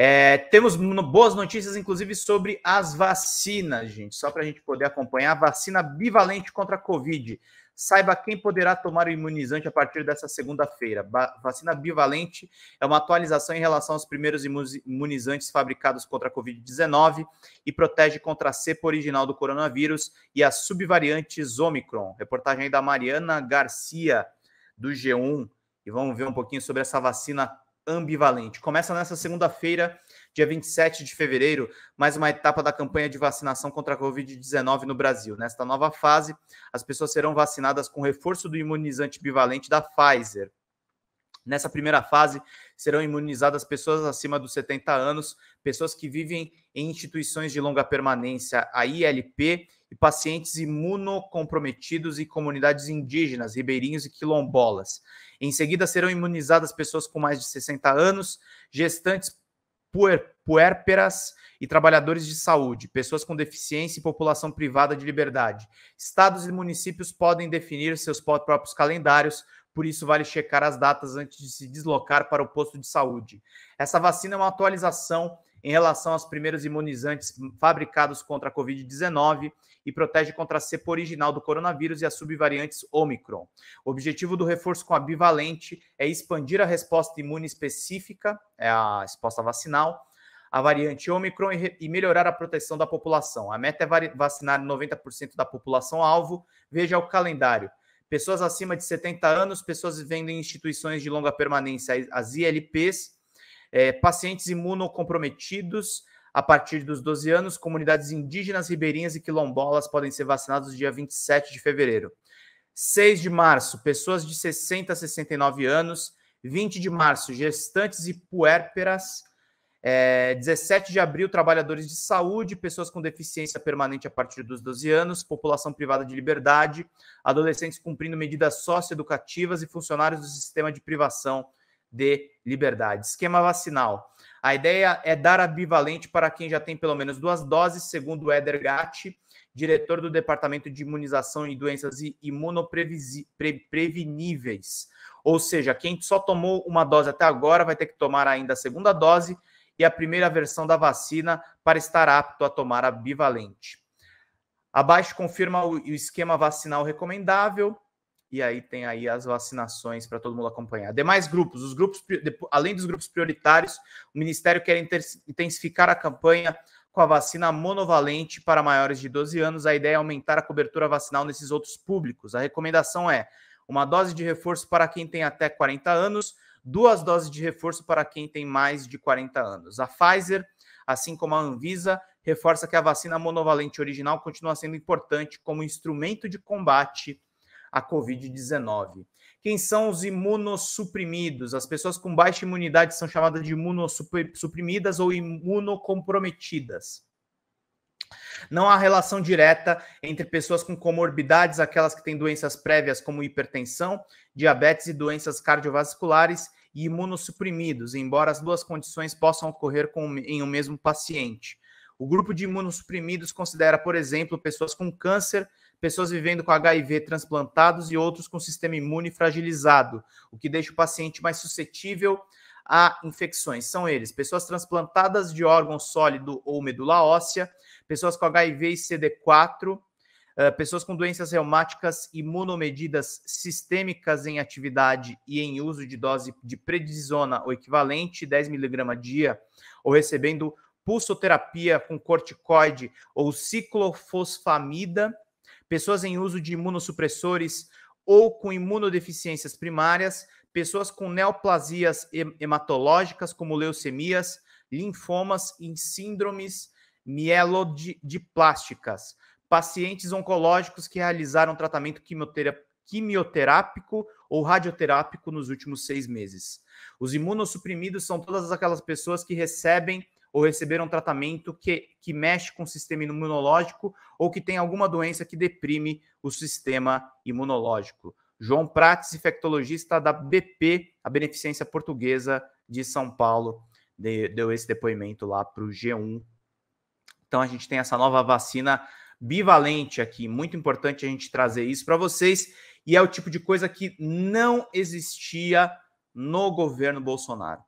É, temos boas notícias, inclusive, sobre as vacinas, gente. Só para a gente poder acompanhar, vacina bivalente contra a Covid. Saiba quem poderá tomar o imunizante a partir dessa segunda-feira. Vacina bivalente é uma atualização em relação aos primeiros imunizantes fabricados contra a Covid-19 e protege contra a cepa original do coronavírus e as subvariantes Omicron. Reportagem da Mariana Garcia, do G1. E vamos ver um pouquinho sobre essa vacina ambivalente. Começa nessa segunda-feira, dia 27 de fevereiro, mais uma etapa da campanha de vacinação contra a Covid-19 no Brasil. Nesta nova fase, as pessoas serão vacinadas com reforço do imunizante bivalente da Pfizer. Nessa primeira fase, serão imunizadas pessoas acima dos 70 anos, pessoas que vivem em instituições de longa permanência, a ILP, e pacientes imunocomprometidos e comunidades indígenas, ribeirinhos e quilombolas. Em seguida, serão imunizadas pessoas com mais de 60 anos, gestantes puer, puérperas e trabalhadores de saúde, pessoas com deficiência e população privada de liberdade. Estados e municípios podem definir seus próprios calendários por isso vale checar as datas antes de se deslocar para o posto de saúde. Essa vacina é uma atualização em relação aos primeiros imunizantes fabricados contra a Covid-19 e protege contra a cepa original do coronavírus e as subvariantes Omicron. O objetivo do reforço com a bivalente é expandir a resposta imune específica, é a resposta vacinal, a variante Omicron e melhorar a proteção da população. A meta é vacinar 90% da população alvo. Veja o calendário pessoas acima de 70 anos, pessoas vivendo em instituições de longa permanência, as ILPs, é, pacientes imunocomprometidos a partir dos 12 anos, comunidades indígenas, ribeirinhas e quilombolas podem ser vacinados dia 27 de fevereiro. 6 de março, pessoas de 60 a 69 anos. 20 de março, gestantes e puérperas. É, 17 de abril, trabalhadores de saúde, pessoas com deficiência permanente a partir dos 12 anos, população privada de liberdade, adolescentes cumprindo medidas socioeducativas e funcionários do sistema de privação de liberdade. Esquema vacinal. A ideia é dar a bivalente para quem já tem pelo menos duas doses, segundo o Éder Gatti, diretor do Departamento de Imunização e Doenças Imunopreveníveis. Ou seja, quem só tomou uma dose até agora vai ter que tomar ainda a segunda dose e a primeira versão da vacina para estar apto a tomar a bivalente. Abaixo confirma o, esquema vacinal recomendável, e aí tem aí as vacinações para todo mundo acompanhar. Demais grupos, os grupos além dos grupos prioritários, o ministério quer intensificar a campanha com a vacina monovalente para maiores de 12 anos. A ideia é aumentar a cobertura vacinal nesses outros públicos. A recomendação é uma dose de reforço para quem tem até 40 anos, duas doses de reforço para quem tem mais de 40 anos. A Pfizer, assim como a Anvisa, reforça que a vacina monovalente original continua sendo importante como instrumento de combate à Covid-19. Quem são os imunossuprimidos? As pessoas com baixa imunidade são chamadas de imunossuprimidas ou imunocomprometidas. Não há relação direta entre pessoas com comorbidades, aquelas que têm doenças prévias como hipertensão, diabetes e doenças cardiovasculares, e imunossuprimidos, embora as duas condições possam ocorrer com, em um mesmo paciente. O grupo de imunossuprimidos considera, por exemplo, pessoas com câncer, pessoas vivendo com HIV transplantados e outros com sistema imune fragilizado, o que deixa o paciente mais suscetível a infecções. São eles: pessoas transplantadas de órgão sólido ou medula óssea, pessoas com HIV e CD4, eh, pessoas com doenças reumáticas imunomedidas sistêmicas em atividade e em uso de dose de prednisona ou equivalente, 10mg dia, ou recebendo pulsoterapia com corticoide ou ciclofosfamida, pessoas em uso de imunossupressores ou com imunodeficiências primárias, pessoas com neoplasias hematológicas, como leucemias, linfomas e síndromes mielodiplásticas pacientes oncológicos que realizaram tratamento quimioterápico ou radioterápico nos últimos seis meses. Os imunossuprimidos são todas aquelas pessoas que recebem ou receberam tratamento que, que mexe com o sistema imunológico ou que tem alguma doença que deprime o sistema imunológico. João Prates, infectologista da BP, a Beneficência Portuguesa de São Paulo, deu esse depoimento lá para o G1. Então a gente tem essa nova vacina bivalente aqui. Muito importante a gente trazer isso para vocês. E é o tipo de coisa que não existia no governo Bolsonaro.